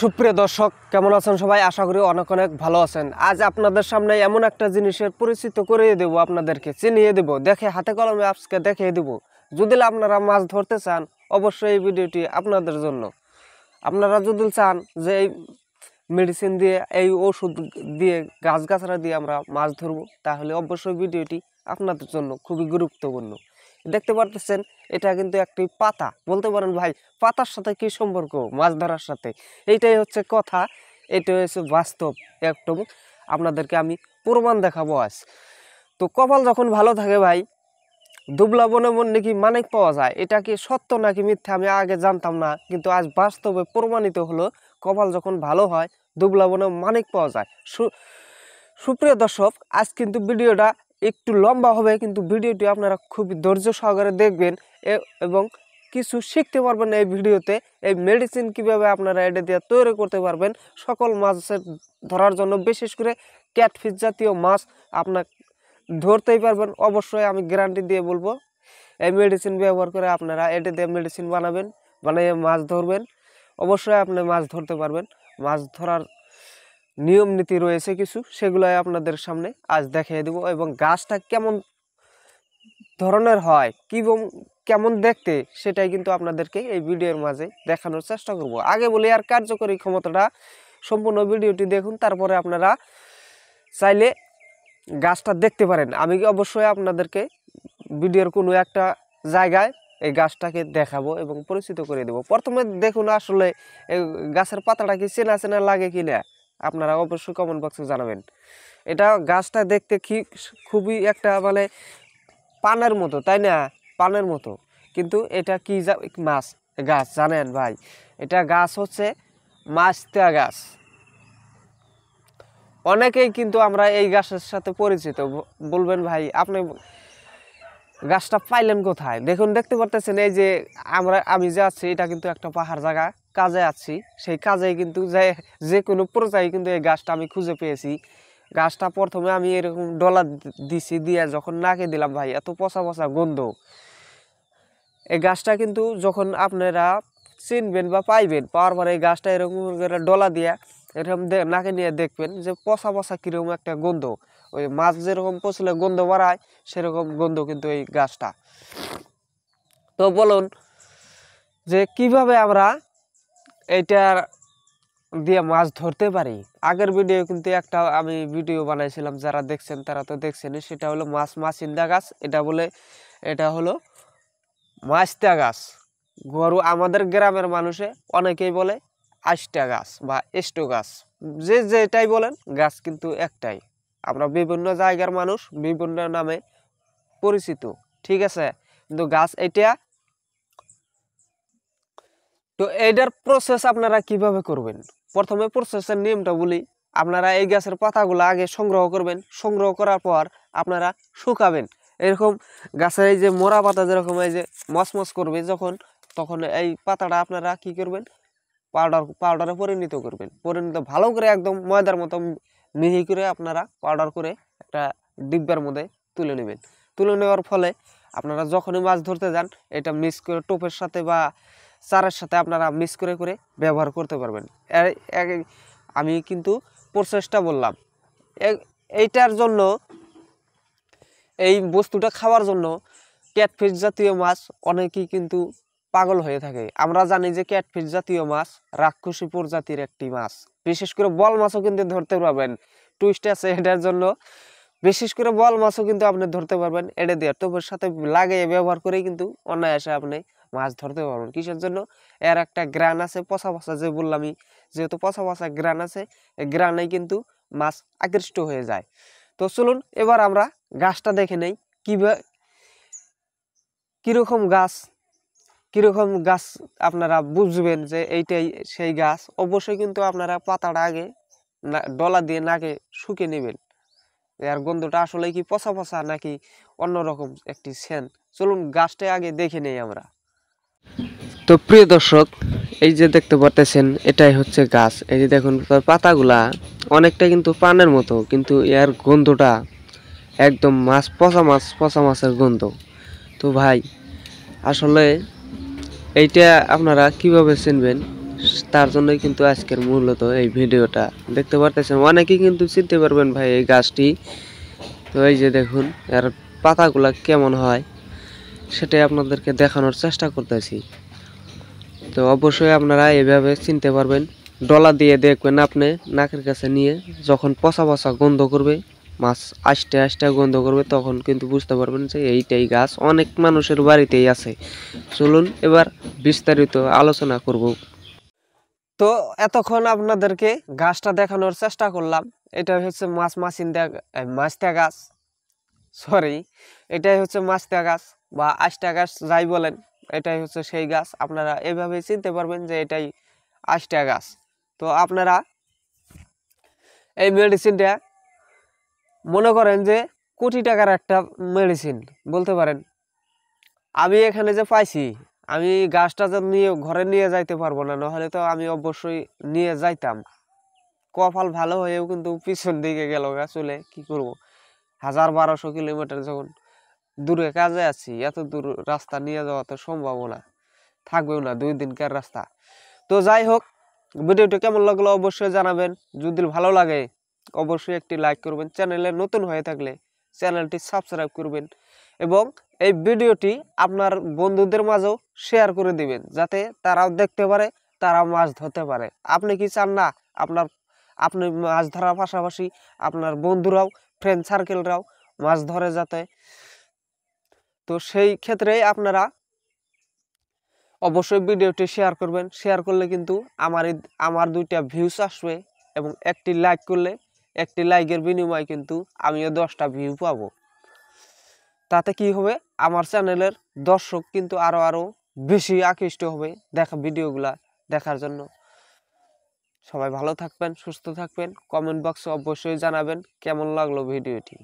সুপ্রিয় দর্শক কেমন আছেন সবাই আশা করি অনেক অনেক ভালো আছেন আজ আপনাদের সামনে এমন একটা জিনিসের পরিচিত করিয়ে দেবো আপনাদেরকে চিনিয়ে দেব দেখে হাতে কলমে আজকে দেখিয়ে দেব যদি আপনারা মাছ ধরতে চান অবশ্যই এই ভিডিওটি আপনাদের জন্য আপনারা যদি চান যে এই মেডিসিন দিয়ে এই ওষুধ দিয়ে গাছগাছড়া দিয়ে আমরা মাছ ধরব তাহলে অবশ্যই ভিডিওটি আপনাদের জন্য খুবই গুরুত্বপূর্ণ দেখতে পারতেছেন এটা কিন্তু একটি পাতা বলতে পারেন ভাই পাতার সাথে কি সম্পর্ক মাছ ধরার সাথে এইটাই হচ্ছে কথা এটা হচ্ছে বাস্তব একটু আপনাদেরকে আমি প্রমাণ দেখাবো আজ তো কপাল যখন ভালো থাকে ভাই দুবলা বনে মন নাকি মানিক পাওয়া যায় এটা কি সত্য নাকি মিথ্যা আমি আগে জানতাম না কিন্তু আজ বাস্তবে প্রমাণিত হলো কপাল যখন ভালো হয় দুবলা বনে মানিক পাওয়া যায় সুপ্রিয় দর্শক আজ কিন্তু ভিডিওটা একটু লম্বা হবে কিন্তু ভিডিওটি আপনারা খুব ধৈর্য সহকারে দেখবেন এবং কিছু শিখতে পারবেন এই ভিডিওতে এই মেডিসিন কিভাবে আপনারা এটা দিয়ে তৈরি করতে পারবেন সকল মাছের ধরার জন্য বিশেষ করে ক্যাটফিস জাতীয় মাছ আপনার ধরতেই পারবেন অবশ্যই আমি গ্যারান্টি দিয়ে বলবো এই মেডিসিন ব্যবহার করে আপনারা এটা দিয়ে মেডিসিন বানাবেন বানিয়ে মাছ ধরবেন অবশ্যই আপনি মাছ ধরতে পারবেন মাছ ধরার নিয়ম নীতি রয়েছে কিছু সেগুলোই আপনাদের সামনে আজ দেখিয়ে দেব এবং গাছটা কেমন ধরনের হয় কীরকম কেমন দেখতে সেটাই কিন্তু আপনাদেরকে এই ভিডিওর মাঝে দেখানোর চেষ্টা করব আগে বলি আর কার্যকরী ক্ষমতাটা সম্পূর্ণ ভিডিওটি দেখুন তারপরে আপনারা চাইলে গাছটা দেখতে পারেন আমি অবশ্যই আপনাদেরকে ভিডিওর কোনো একটা জায়গায় এই গাছটাকে দেখাবো এবং পরিচিত করে দেব প্রথমে দেখুন আসলে এই গাছের পাতাটা কি চেনা চেনা লাগে কি না আপনারা অবশ্যই কমেন্ট বক্সে জানাবেন এটা গাছটা দেখতে কি খুবই একটা মানে পানের মতো তাই না পানের মতো কিন্তু এটা কি মাছ গাছ জানেন ভাই এটা গাছ হচ্ছে মাছতা গাছ অনেকেই কিন্তু আমরা এই গাছের সাথে পরিচিত বলবেন ভাই আপনি গাছটা পাইলেন কোথায় দেখুন দেখতে পারতেছেন এই যে আমরা আমি যে আছি এটা কিন্তু একটা পাহাড় জায়গা কাজে আছি সেই কাজে কিন্তু যে যে কোনো পর্যায়ে কিন্তু এই গাছটা আমি খুঁজে পেয়েছি গাছটা প্রথমে আমি এরকম ডলার দিছি দিয়ে যখন নাকে দিলাম ভাই এত পচা পচা গন্ধ এই গাছটা কিন্তু যখন আপনারা চিনবেন বা পাইবেন পাওয়ার পরে এই গাছটা এরকম করে ডলা দিয়া এরকম নাকে নিয়ে দেখবেন যে পচা পচা কীরকম একটা গন্ধ ওই মাছ যেরকম পচলে গন্ধ বাড়ায় সেরকম গন্ধ কিন্তু এই গাছটা তো বলুন যে কিভাবে আমরা এইটার দিয়ে মাছ ধরতে পারি আগের ভিডিও কিন্তু একটা আমি ভিডিও বানাইছিলাম যারা দেখছেন তারা তো দেখছেনই সেটা হলো মাছ মাছিন্দা গাছ এটা বলে এটা হলো মাছটা গাছ গরু আমাদের গ্রামের মানুষে অনেকেই বলে আষ্টা গাছ বা এষ্ট গাছ যে যেটাই বলেন গাছ কিন্তু একটাই আমরা বিভিন্ন জায়গার মানুষ বিভিন্ন নামে পরিচিত ঠিক আছে কিন্তু গাছ এটা তো এইটার প্রসেস আপনারা কিভাবে করবেন প্রথমে প্রসেসের নিয়মটা বলি আপনারা এই গাছের পাতাগুলো আগে সংগ্রহ করবেন সংগ্রহ করার পর আপনারা শুকাবেন এরকম গাছের এই যে মোরা পাতা যেরকম এই যে মসমস করবে যখন তখন এই পাতাটা আপনারা কি করবেন পাউডার পাউডারে পরিণত করবেন পরিণত ভালো করে একদম ময়দার মতো মিহি করে আপনারা পাউডার করে একটা ডিব্বার মধ্যে তুলে নেবেন তুলে নেওয়ার ফলে আপনারা যখনই মাছ ধরতে যান এটা মিক্স করে টোপের সাথে বা চারের সাথে আপনারা মিক্স করে করে ব্যবহার করতে পারবেন আমি কিন্তু প্রসেসটা বললাম এইটার জন্য এই বস্তুটা খাওয়ার জন্য ক্যাটফিস জাতীয় মাছ অনেকেই কিন্তু পাগল হয়ে থাকে আমরা জানি যে ক্যাটফিস জাতীয় মাছ রাক্ষসী প্রজাতির একটি মাছ বিশেষ করে বল মাছও কিন্তু ধরতে পারবেন টুইস্ট আছে এটার জন্য বিশেষ করে বল মাছও কিন্তু আপনি ধরতে পারবেন এটা দিয়ে টোপের সাথে লাগিয়ে ব্যবহার করেই কিন্তু অনায়াসে আপনি মাছ ধরতে পারবেন কিসের জন্য এর একটা গ্রান আছে পচা পচা যে বললামই যেহেতু পচা পচা গ্রান আছে এই গ্রানে কিন্তু মাছ আকৃষ্ট হয়ে যায় তো চলুন এবার আমরা গাছটা দেখে নেই কীভাবে কীরকম গাছ কীরকম গাছ আপনারা বুঝবেন যে এইটাই সেই গাছ অবশ্যই কিন্তু আপনারা পাতাটা আগে ডলা দিয়ে নাকে শুকে নেবেন এর গন্ধটা আসলে কি পচা পচা নাকি অন্যরকম একটি সেন চলুন গাছটা আগে দেখে নেই আমরা তো প্রিয় দর্শক এই যে দেখতে পারতেছেন এটাই হচ্ছে গাছ এই যে দেখুন তার পাতাগুলা অনেকটা কিন্তু পানের মতো কিন্তু এর গন্ধটা একদম মাছ পচা মাছ পচা মাছের গন্ধ তো ভাই আসলে এইটা আপনারা কিভাবে চিনবেন তার জন্যই কিন্তু আজকের মূলত এই ভিডিওটা দেখতে পারতেছেন অনেকেই কিন্তু চিনতে পারবেন ভাই এই গাছটি তো এই যে দেখুন এর পাতাগুলা কেমন হয় সেটাই আপনাদেরকে দেখানোর চেষ্টা করতেছি তো অবশ্যই আপনারা এভাবে চিনতে পারবেন ডলা দিয়ে দেখবেন আপনি নাকের কাছে নিয়ে যখন পচা পচা গন্ধ করবে মাছ আস্তে আস্তে গন্ধ করবে তখন কিন্তু বুঝতে পারবেন যে এইটাই গাছ অনেক মানুষের বাড়িতেই আছে চলুন এবার বিস্তারিত আলোচনা করব তো এতক্ষণ আপনাদেরকে গাছটা দেখানোর চেষ্টা করলাম এটা হচ্ছে মাছ মাছিন্দা মাছতা গাছ সরি এটাই হচ্ছে মাছতা গাছ বা আষ্টা গাছ যাই বলেন এটাই হচ্ছে সেই গাছ আপনারা এভাবেই চিনতে পারবেন যে এটাই আষ্টা গাছ তো আপনারা এই মেডিসিনটা মনে করেন যে কোটি টাকার একটা মেডিসিন বলতে পারেন আমি এখানে যে পাইছি আমি গাছটা যে নিয়ে ঘরে নিয়ে যাইতে পারবো না নাহলে তো আমি অবশ্যই নিয়ে যাইতাম কপাল ভালো হয়েও কিন্তু পিছন দিকে গেল গাছ চলে কী করব হাজার বারোশো কিলোমিটার যখন দূরে কাজে আছি এত দূর রাস্তা নিয়ে যাওয়া তো সম্ভব না থাকবেও না দুই দিনকার রাস্তা তো যাই হোক ভিডিওটি কেমন লাগলো অবশ্যই জানাবেন যদি ভালো লাগে অবশ্যই একটি লাইক করবেন চ্যানেলে নতুন হয়ে থাকলে চ্যানেলটি সাবস্ক্রাইব করবেন এবং এই ভিডিওটি আপনার বন্ধুদের মাঝেও শেয়ার করে দিবেন যাতে তারাও দেখতে পারে তারা মাছ ধরতে পারে আপনি কি চান না আপনার আপনি মাছ ধরার পাশাপাশি আপনার বন্ধুরাও ফ্রেন্ড সার্কেলরাও মাছ ধরে যাতে তো সেই ক্ষেত্রে আপনারা অবশ্যই ভিডিওটি শেয়ার করবেন শেয়ার করলে কিন্তু আমার আমার দুইটা ভিউস আসবে এবং একটি লাইক করলে একটি লাইকের বিনিময়ে কিন্তু আমিও দশটা ভিউ পাবো তাতে কি হবে আমার চ্যানেলের দর্শক কিন্তু আরও আরও বেশি আকৃষ্ট হবে দেখা ভিডিওগুলা দেখার জন্য সবাই ভালো থাকবেন সুস্থ থাকবেন কমেন্ট বক্সে অবশ্যই জানাবেন কেমন লাগলো ভিডিওটি